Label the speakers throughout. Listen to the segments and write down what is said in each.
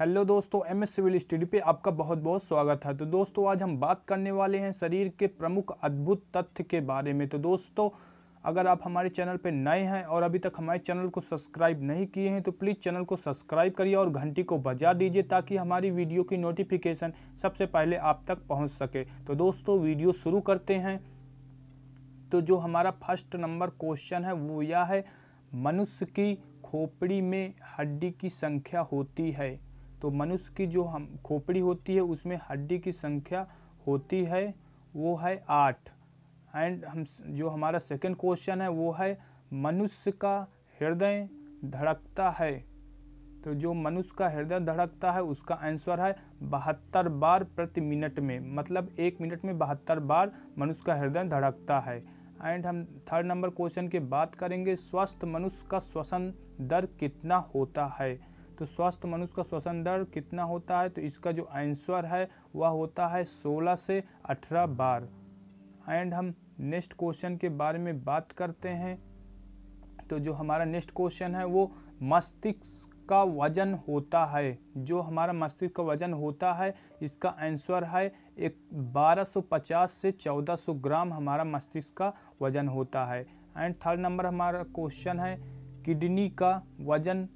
Speaker 1: hello दोस्तों M S civil study पे आपका बहुत बहुत स्वागत है तो दोस्तों आज हम बात करने वाले हैं शरीर के प्रमुख अद्भुत तथ्य के बारे में तो दोस्तों अगर आप हमारे चैनल पे नए हैं और अभी तक हमारे चैनल को सब्सक्राइब नहीं किए हैं तो प्लीज़ चैनल को सब्सक्राइब करिए और घंटी को बजा दीजिए ताकि हमारी वीडियो की नोटिफिकेशन सबसे पहले आप तक पहुँच सके तो दोस्तों वीडियो शुरू करते हैं तो जो हमारा फर्स्ट नंबर क्वेश्चन है वो यह है मनुष्य की खोपड़ी में हड्डी की संख्या होती है तो मनुष्य की जो हम खोपड़ी होती है उसमें हड्डी की संख्या होती है वो है आठ एंड हम जो हमारा सेकंड क्वेश्चन है वो है मनुष्य का हृदय धड़कता है तो जो मनुष्य का हृदय धड़कता है उसका आंसर है बहत्तर बार प्रति मिनट में मतलब एक मिनट में बहत्तर बार मनुष्य का हृदय धड़कता है एंड हम थर्ड नंबर क्वेश्चन की बात करेंगे स्वस्थ मनुष्य का श्वसन दर कितना होता है तो स्वस्थ मनुष्य का श्वसन दर कितना होता है तो इसका जो आंसर है वह होता है 16 से 18 बार एंड हम नेक्स्ट क्वेश्चन के बारे में बात करते हैं तो जो हमारा नेक्स्ट क्वेश्चन है वो मस्तिष्क का वजन होता है जो हमारा मस्तिष्क का वजन होता है इसका आंसर है एक 1250 से 1400 ग्राम हमारा मस्तिष्क का वजन होता है एंड थर्ड नंबर हमारा क्वेश्चन है किडनी का वजन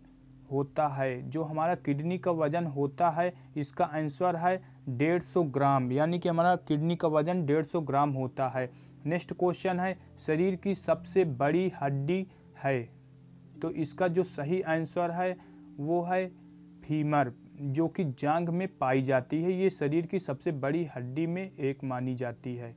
Speaker 1: होता है जो हमारा किडनी का वज़न होता है इसका आंसर है डेढ़ सौ ग्राम यानी कि हमारा किडनी का वज़न डेढ़ सौ ग्राम होता है नेक्स्ट क्वेश्चन है शरीर की सबसे बड़ी हड्डी है तो इसका जो सही आंसर है वो है फीमर जो कि जांग में पाई जाती है ये शरीर की सबसे बड़ी हड्डी में एक मानी जाती है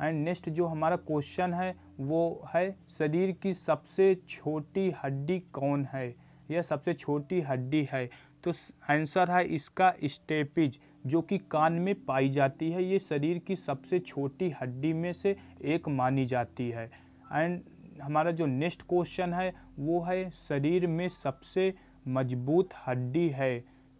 Speaker 1: एंड नेक्स्ट जो हमारा क्वेश्चन है वो है शरीर की सबसे छोटी हड्डी कौन है यह सबसे छोटी हड्डी है तो आंसर है इसका स्टेपिज जो कि कान में पाई जाती है ये शरीर की सबसे छोटी हड्डी में से एक मानी जाती है एंड हमारा जो नेक्स्ट क्वेश्चन है वो है शरीर में सबसे मजबूत हड्डी है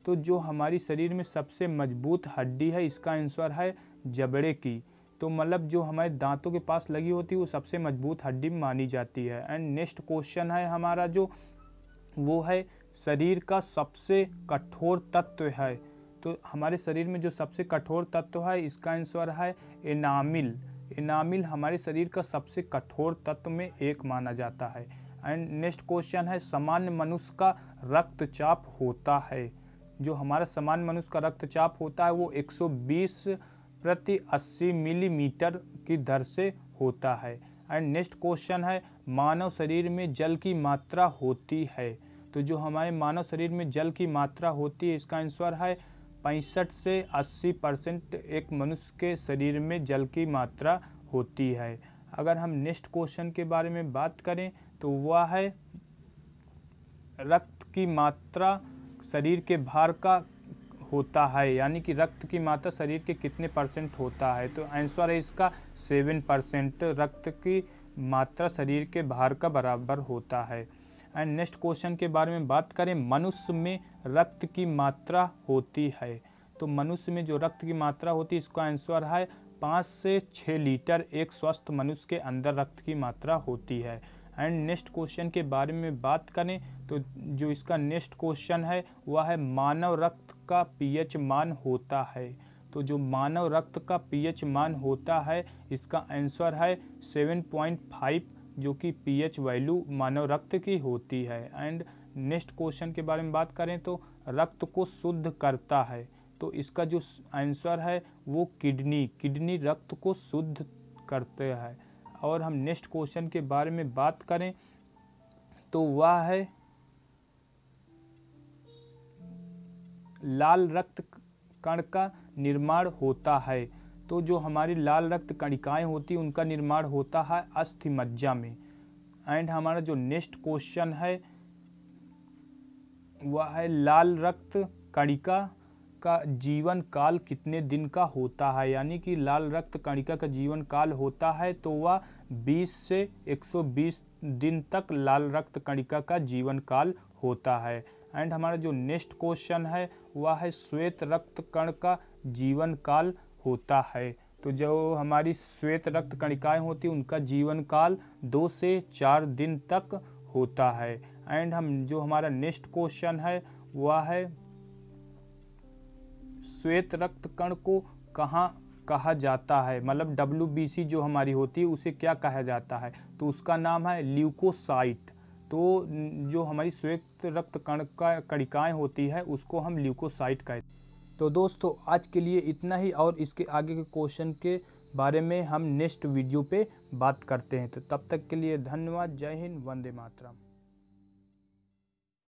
Speaker 1: तो जो हमारी शरीर में सबसे मजबूत हड्डी है इसका आंसर है जबड़े की तो मतलब जो हमारे दांतों के पास लगी होती है वो सबसे मजबूत हड्डी मानी जाती है एंड नेक्स्ट क्वेश्चन है हमारा जो वो है शरीर का सबसे कठोर तत्व है तो हमारे शरीर में जो सबसे कठोर तत्व है इसका आंसर है इनामिल इनामिल हमारे शरीर का सबसे कठोर तत्व में एक माना जाता है एंड नेक्स्ट क्वेश्चन है सामान्य मनुष्य का रक्तचाप होता है जो हमारा सामान्य मनुष्य का रक्तचाप होता है वो 120 प्रति 80 मिलीमीटर की दर से होता है एंड नेक्स्ट क्वेश्चन है मानव शरीर में जल की मात्रा होती है तो जो हमारे मानव शरीर में जल की मात्रा होती है इसका आंसर है पैंसठ से 80 परसेंट एक मनुष्य के शरीर में जल की मात्रा होती है अगर हम नेक्स्ट क्वेश्चन के बारे में बात करें तो वह है रक्त की मात्रा शरीर के भार का होता है यानी कि रक्त की मात्रा शरीर के कितने परसेंट होता है तो आंसर है इसका सेवन परसेंट रक्त की मात्रा शरीर के भार का बराबर होता है एंड नेक्स्ट क्वेश्चन के बारे में बात करें मनुष्य में रक्त की मात्रा होती है तो मनुष्य में जो रक्त की मात्रा होती है इसका आंसर है पाँच से छः लीटर एक स्वस्थ मनुष्य के अंदर रक्त की मात्रा होती है एंड नेक्स्ट क्वेश्चन के बारे में बात करें तो जो इसका नेक्स्ट क्वेश्चन है वह है मानव रक्त का पीएच मान होता है तो जो मानव रक्त का पीएच मान होता है इसका आंसर है 7.5 जो कि पीएच वैल्यू मानव रक्त की होती है एंड नेक्स्ट क्वेश्चन के बारे में बात करें तो रक्त को शुद्ध करता है तो इसका जो आंसर है वो किडनी किडनी रक्त को शुद्ध करते हैं और हम नेक्स्ट क्वेश्चन के बारे में बात करें तो वह है लाल रक्त कण का निर्माण होता है तो जो हमारी लाल रक्त कणिकाएं होती हैं उनका निर्माण होता है अस्थि मज्जा में एंड हमारा जो नेक्स्ट क्वेश्चन है वह है लाल रक्त कणिका का जीवन काल कितने दिन का होता है यानी कि लाल रक्त कणिका का जीवन काल होता है तो वह 20 से 120 दिन तक लाल रक्त कणिका का जीवन काल होता है एंड हमारा जो नेक्स्ट क्वेश्चन है वह है श्वेत रक्त कण का जीवन काल होता है तो जो हमारी श्वेत रक्त कणिकाएँ होती उनका जीवन काल दो से चार दिन तक होता है एंड हम जो हमारा नेक्स्ट क्वेश्चन है वह है श्वेत रक्त कण को कहाँ कहा जाता है मतलब डब्ल्यू जो हमारी होती है उसे क्या कहा जाता है तो उसका नाम है ल्यूकोसाइट तो जो हमारी श्वेत रक्त कण का कणिकाएँ होती है उसको हम ल्यूकोसाइट कहते हैं तो दोस्तों आज के लिए इतना ही और इसके आगे के क्वेश्चन के बारे में हम नेक्स्ट वीडियो पे बात करते हैं तो तब तक के लिए धन्यवाद जय हिंद वंदे मातरम